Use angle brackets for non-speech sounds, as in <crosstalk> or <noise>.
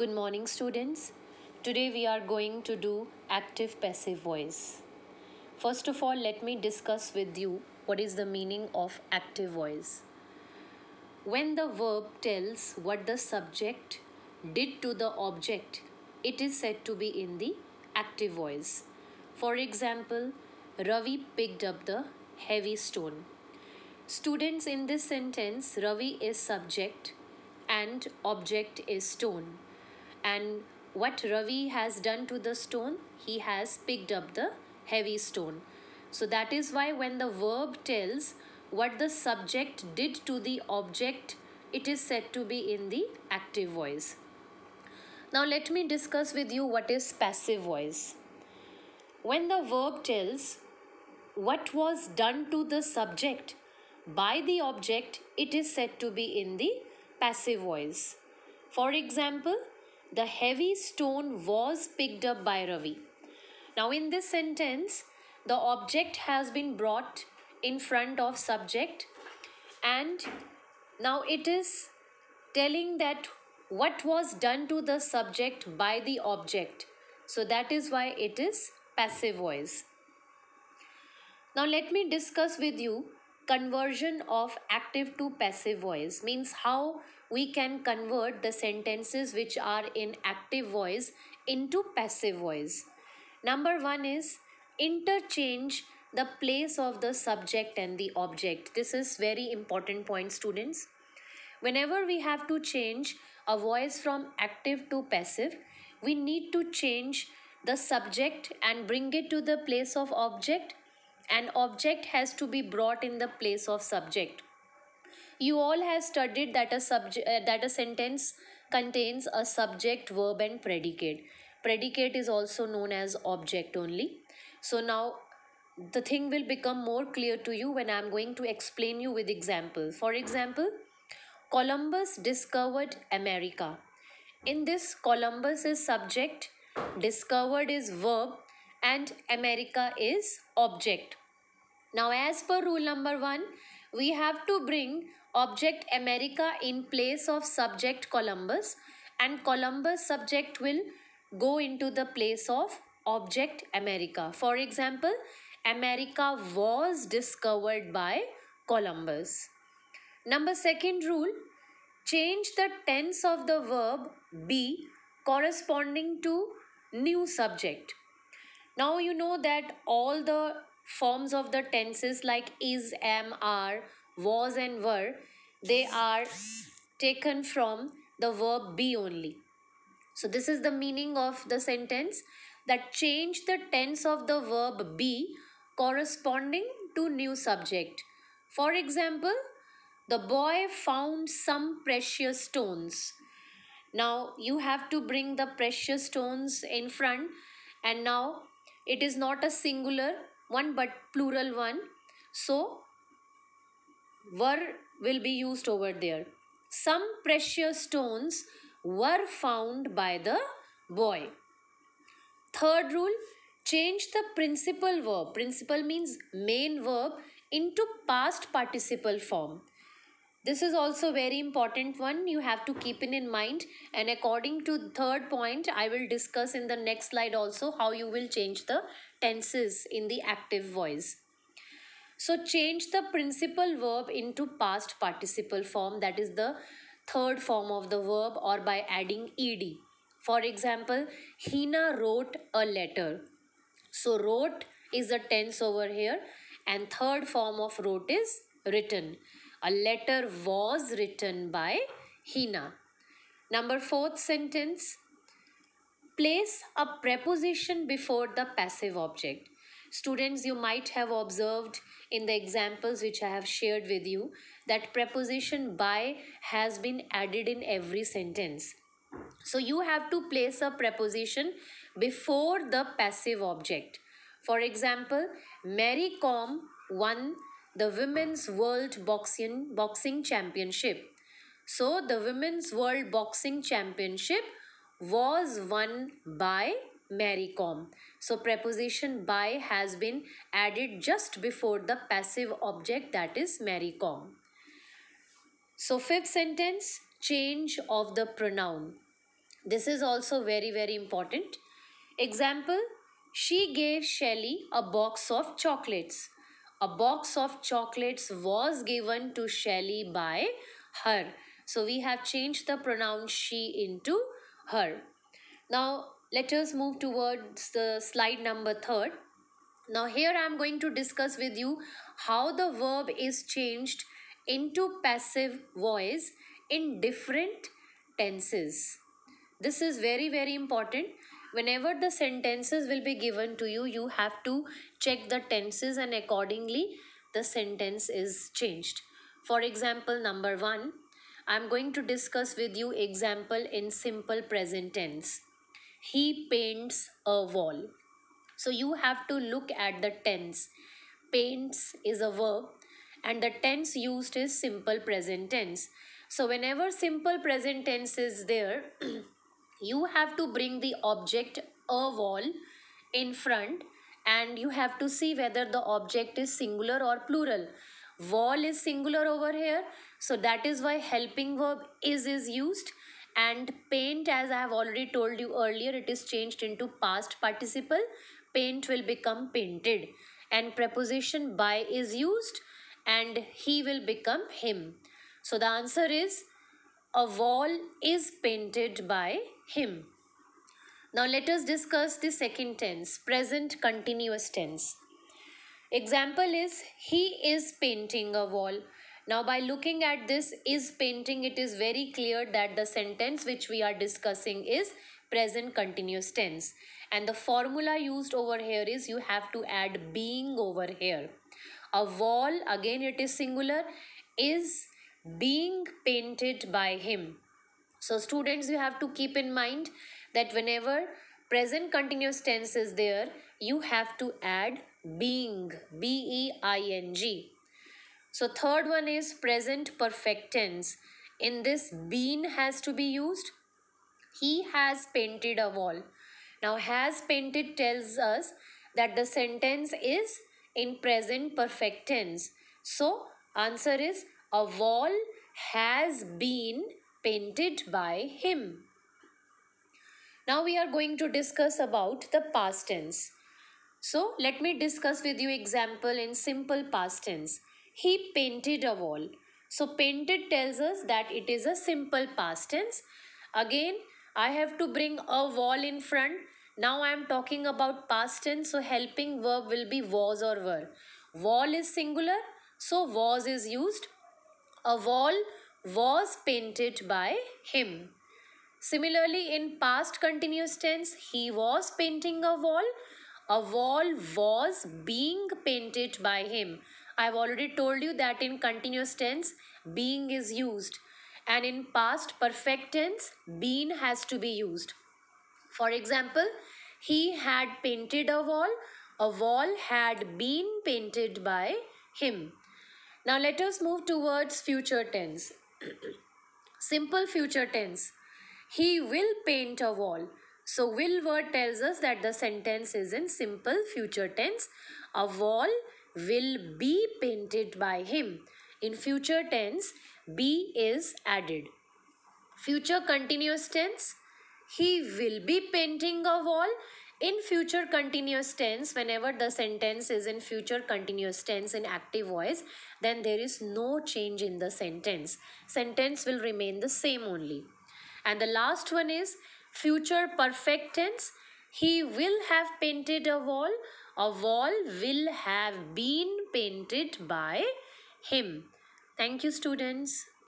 Good morning students. Today we are going to do active passive voice. First of all, let me discuss with you what is the meaning of active voice. When the verb tells what the subject did to the object, it is said to be in the active voice. For example, Ravi picked up the heavy stone. Students, in this sentence, Ravi is subject and object is stone. And what Ravi has done to the stone, he has picked up the heavy stone. So that is why when the verb tells what the subject did to the object, it is said to be in the active voice. Now let me discuss with you what is passive voice. When the verb tells what was done to the subject by the object, it is said to be in the passive voice. For example, the heavy stone was picked up by Ravi. Now, in this sentence, the object has been brought in front of subject and now it is telling that what was done to the subject by the object. So that is why it is passive voice. Now let me discuss with you conversion of active to passive voice means how we can convert the sentences which are in active voice into passive voice. Number one is interchange the place of the subject and the object. This is very important point students. Whenever we have to change a voice from active to passive, we need to change the subject and bring it to the place of object an object has to be brought in the place of subject. You all have studied that a, subject, uh, that a sentence contains a subject, verb and predicate. Predicate is also known as object only. So now the thing will become more clear to you when I'm going to explain you with example. For example, Columbus discovered America. In this, Columbus is subject, discovered is verb and America is object. Now as per rule number 1, we have to bring object America in place of subject Columbus and Columbus subject will go into the place of object America. For example, America was discovered by Columbus. Number second rule, change the tense of the verb be corresponding to new subject. Now you know that all the forms of the tenses like is, am, are, was and were, they are taken from the verb be only. So this is the meaning of the sentence that change the tense of the verb be corresponding to new subject. For example, the boy found some precious stones. Now you have to bring the precious stones in front and now it is not a singular one but plural one so were will be used over there some precious stones were found by the boy third rule change the principal verb principal means main verb into past participle form this is also very important one you have to keep it in mind and according to third point I will discuss in the next slide also how you will change the tenses in the active voice. So change the principal verb into past participle form that is the third form of the verb or by adding ed. For example, Hina wrote a letter. So wrote is the tense over here and third form of wrote is written. A letter was written by Hina. Number fourth sentence. Place a preposition before the passive object. Students, you might have observed in the examples which I have shared with you that preposition by has been added in every sentence. So you have to place a preposition before the passive object. For example, Mary Com won the Women's World Boxing, Boxing Championship. So, the Women's World Boxing Championship was won by Mary Com. So, preposition by has been added just before the passive object that is Mary Com. So, fifth sentence change of the pronoun. This is also very, very important. Example She gave Shelley a box of chocolates a box of chocolates was given to Shelley by her. So we have changed the pronoun she into her. Now let us move towards the slide number third. Now here I am going to discuss with you how the verb is changed into passive voice in different tenses. This is very very important whenever the sentences will be given to you you have to check the tenses and accordingly the sentence is changed for example number 1 i'm going to discuss with you example in simple present tense he paints a wall so you have to look at the tense paints is a verb and the tense used is simple present tense so whenever simple present tense is there <clears throat> you have to bring the object a wall in front and you have to see whether the object is singular or plural wall is singular over here so that is why helping verb is is used and paint as i have already told you earlier it is changed into past participle paint will become painted and preposition by is used and he will become him so the answer is a wall is painted by him. Now let us discuss the second tense, present continuous tense. Example is he is painting a wall. Now by looking at this is painting, it is very clear that the sentence which we are discussing is present continuous tense. And the formula used over here is you have to add being over here. A wall, again it is singular, is being painted by him. So students, you have to keep in mind that whenever present continuous tense is there, you have to add being, B-E-I-N-G. So third one is present perfect tense. In this, been has to be used. He has painted a wall. Now, has painted tells us that the sentence is in present perfect tense. So, answer is a wall has been painted by him. Now we are going to discuss about the past tense. So let me discuss with you example in simple past tense. He painted a wall. So painted tells us that it is a simple past tense. Again, I have to bring a wall in front. Now I am talking about past tense. So helping verb will be was or were. Wall is singular. So was is used a wall was painted by him. Similarly, in past continuous tense, he was painting a wall. A wall was being painted by him. I've already told you that in continuous tense, being is used. And in past perfect tense, been has to be used. For example, he had painted a wall. A wall had been painted by him. Now let us move towards future tense. <clears throat> Simple future tense. He will paint a wall. So will word tells us that the sentence is in simple future tense. A wall will be painted by him. In future tense, be is added. Future continuous tense. He will be painting a wall in future continuous tense, whenever the sentence is in future continuous tense in active voice, then there is no change in the sentence. Sentence will remain the same only. And the last one is future perfect tense. He will have painted a wall. A wall will have been painted by him. Thank you students.